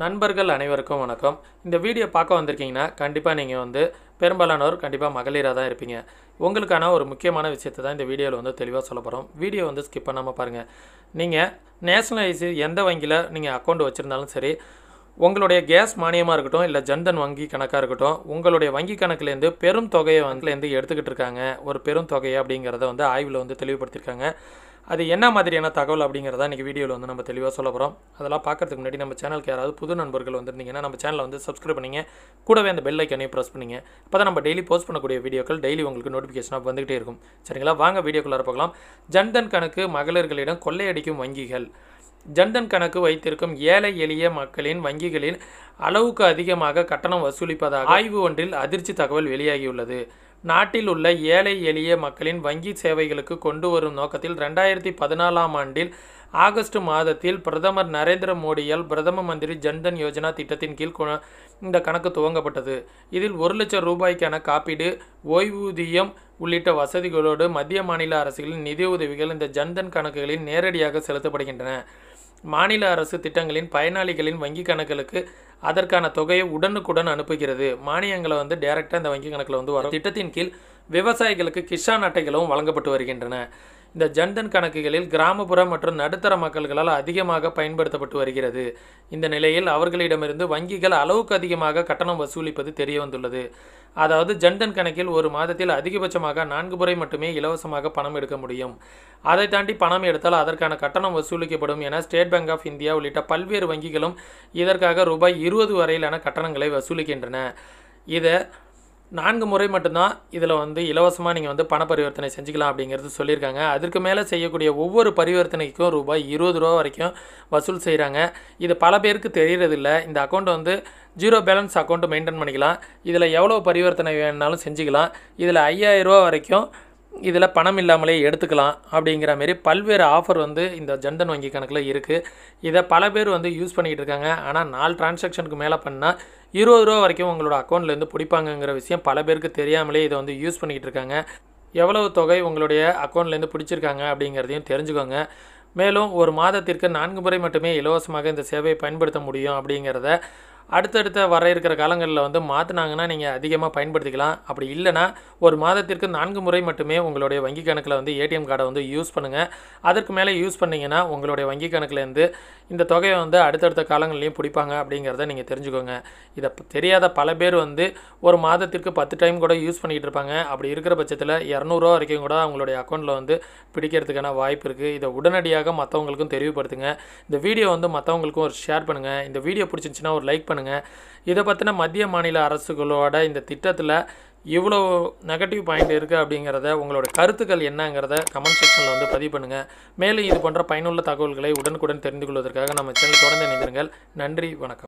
நண்பர்கள் அனைவருக்கும் வணக்கம் இந்த வீடியோ பார்க்க வந்திருக்கீங்கன்னா கண்டிப்பாக நீங்கள் வந்து பெரும்பாலானோர் கண்டிப்பாக மகளிராக தான் இருப்பீங்க உங்களுக்கான ஒரு முக்கியமான விஷயத்தை தான் இந்த வீடியோவில் வந்து தெளிவாக சொல்ல போகிறோம் வீடியோ வந்து ஸ்கிப் பண்ணாமல் பாருங்கள் நீங்கள் நேஷனலைஸு எந்த வங்கியில் நீங்கள் அக்கௌண்ட் வச்சுருந்தாலும் சரி உங்களுடைய கேஸ் மானியமாக இருக்கட்டும் இல்லை ஜன்தன் வங்கி கணக்காக இருக்கட்டும் உங்களுடைய வங்கி கணக்குலேருந்து பெரும் தொகையை வந்துலேருந்து எடுத்துக்கிட்டு இருக்காங்க ஒரு பெரும் தொகை அப்படிங்கிறத வந்து ஆய்வில் வந்து தெளிவுபடுத்தியிருக்காங்க அது என்ன மாதிரியான தகவல் அப்படிங்கிறத இன்றைக்கி வீடியோவில் வந்து நம்ம தெளிவாக சொல்ல போகிறோம் அதெல்லாம் பார்க்குறதுக்கு முன்னாடி நம்ம சேனலுக்கு யாராவது புது நண்பர்கள் வந்திருந்தீங்கன்னா நம்ம சேனலை வந்து சப்ஸ்கிரைப் பண்ணிங்க கூடவே அந்த பெல் ஐக்கனையும் ப்ரெஸ் பண்ணிங்க அப்போ தான் நம்ம டெய்லி போஸ்ட் பண்ணக்கூடிய வீடியோக்கள் டெய்லி உங்களுக்கு நோட்டிஃபிகேஷனாக வந்துகிட்டே இருக்கும் சரிங்களா வாங்க வீடியோக்குள்ளார பார்க்கலாம் ஜன்தன் கணக்கு மகளிர்களிடம் கொள்ளையடிக்கும் வங்கிகள் ஜன்தன் கணக்கு வைத்திருக்கும் ஏழை எளிய மக்களின் வங்கிகளின் அளவுக்கு அதிகமாக கட்டணம் வசூலிப்பதாக ஆய்வு ஒன்றில் அதிர்ச்சி தகவல் வெளியாகியுள்ளது நாட்டில் உள்ள ஏழை எளிய மக்களின் வங்கி சேவைகளுக்கு கொண்டு வரும் நோக்கத்தில் ரெண்டாயிரத்தி பதினாலாம் ஆண்டில் ஆகஸ்ட் மாதத்தில் பிரதமர் நரேந்திர மோடியால் பிரதம மந்திரி ஜன்தன் யோஜனா திட்டத்தின் கீழ் இந்த கணக்கு துவங்கப்பட்டது இதில் ஒரு லட்சம் ரூபாய்க்கான காப்பீடு ஓய்வூதியம் உள்ளிட்ட வசதிகளோடு மத்திய மாநில அரசுகளின் நிதியுதவிகள் இந்த ஜன்தன் கணக்குகளில் நேரடியாக செலுத்தப்படுகின்றன மாநில அரசு திட்டங்களின் பயனாளிகளின் வங்கிக் கணக்குகளுக்கு அதற்கான தொகையை உடனுக்குடன் அனுப்புகிறது மானியங்களை வந்து டைரெக்டாக இந்த வங்கி கணக்கில் வந்து வரும் திட்டத்தின் கீழ் விவசாயிகளுக்கு கிஷான் அட்டைகளும் வழங்கப்பட்டு வருகின்றன இந்த ஜன்தன் கணக்குகளில் கிராமப்புற மற்றும் நடுத்தர மக்கள்களால் அதிகமாக பயன்படுத்தப்பட்டு வருகிறது இந்த நிலையில் அவர்களிடமிருந்து வங்கிகள் அளவுக்கு அதிகமாக கட்டணம் வசூலிப்பது தெரிய வந்துள்ளது அதாவது ஜன்தன் கணக்கில் ஒரு மாதத்தில் அதிகபட்சமாக நான்கு முறை மட்டுமே இலவசமாக பணம் எடுக்க முடியும் அதை தாண்டி பணம் எடுத்தால் அதற்கான கட்டணம் வசூலிக்கப்படும் என ஸ்டேட் பேங்க் ஆஃப் இந்தியா உள்ளிட்ட பல்வேறு வங்கிகளும் இதற்காக ரூபாய் இருபது வரையிலான கட்டணங்களை வசூலிக்கின்றன இதை நான்கு முறை மட்டும்தான் இதில் வந்து இலவசமாக நீங்கள் வந்து பண பரிவர்த்தனை செஞ்சுக்கலாம் அப்படிங்கிறது சொல்லியிருக்காங்க அதற்கு மேலே செய்யக்கூடிய ஒவ்வொரு பரிவர்த்தனைக்கும் ரூபாய் இருபது ரூபா வரைக்கும் வசூல் செய்கிறாங்க இது பல பேருக்கு தெரியறதில்ல இந்த அக்கௌண்ட் வந்து ஜீரோ பேலன்ஸ் அக்கௌண்ட்டு மெயின்டைன் பண்ணிக்கலாம் இதில் எவ்வளோ பரிவர்த்தனை வேணுனாலும் செஞ்சுக்கலாம் இதில் ஐயாயிரரூவா வரைக்கும் இதில் பணம் இல்லாமலே எடுத்துக்கலாம் அப்படிங்கிற மாரி பல்வேறு ஆஃபர் வந்து இந்த ஜன்தன் வங்கி கணக்கில் இருக்குது இதை பல பேர் வந்து யூஸ் பண்ணிகிட்டு இருக்காங்க ஆனால் நாலு டிரான்சாக்ஷனுக்கு மேலே பண்ணால் இருபது ரூபா வரைக்கும் உங்களோட அக்கௌண்ட்லேருந்து பிடிப்பாங்கங்கிற விஷயம் பல பேருக்கு தெரியாமலே இதை வந்து யூஸ் பண்ணிக்கிட்டு இருக்காங்க எவ்வளவு தொகை உங்களுடைய அக்கௌண்ட்லேருந்து பிடிச்சிருக்காங்க அப்படிங்கிறதையும் தெரிஞ்சுக்கோங்க மேலும் ஒரு மாதத்திற்கு நான்கு முறை மட்டுமே இலவசமாக இந்த சேவையை பயன்படுத்த முடியும் அப்படிங்கிறத அடுத்தடுத்த வர இருக்கிற காலங்களில் வந்து மாற்றினாங்கன்னா நீங்கள் அதிகமாக பயன்படுத்திக்கலாம் அப்படி இல்லைனா ஒரு மாதத்திற்கு நான்கு முறை மட்டுமே உங்களுடைய வங்கி கணக்கில் வந்து ஏடிஎம் கார்டை வந்து யூஸ் பண்ணுங்கள் அதற்கு மேலே யூஸ் பண்ணிங்கன்னா உங்களுடைய வங்கி கணக்குலேருந்து இந்த தொகையை வந்து அடுத்தடுத்த காலங்கள்லேயும் பிடிப்பாங்க அப்படிங்கிறத நீங்கள் தெரிஞ்சுக்கோங்க இதை தெரியாத பல பேர் வந்து ஒரு மாதத்திற்கு பத்து டைம் கூட யூஸ் பண்ணிக்கிட்டு இருப்பாங்க அப்படி இருக்கிற பட்சத்தில் இரநூறுவா வரைக்கும் கூட அவங்களுடைய அக்கௌண்ட்டில் வந்து பிடிக்கிறதுக்கான வாய்ப்பு இருக்குது இதை உடனடியாக மற்றவங்களுக்கும் தெரிவுபடுத்துங்க இந்த வீடியோ வந்து மற்றவங்களுக்கும் ஒரு ஷேர் பண்ணுங்கள் இந்த வீடியோ பிடிச்சிருந்துச்சின்னா ஒரு லைக் பண்ணுங்கள் பண்ணுங்க இதை பற்றின மத்திய மாநில அரசுகளோட இந்த திட்டத்தில் இவ்வளோ நெகட்டிவ் பாயிண்ட் இருக்குது அப்படிங்கிறத உங்களோட கருத்துக்கள் என்னங்கிறத கமெண்ட் செக்ஷனில் வந்து பதிவு பண்ணுங்கள் மேலும் இது போன்ற பயனுள்ள தகவல்களை உடனுக்குடன் தெரிந்து கொள்வதற்காக நம்ம சேனல் தொடர்ந்து இணைந்திருங்கள் நன்றி வணக்கம்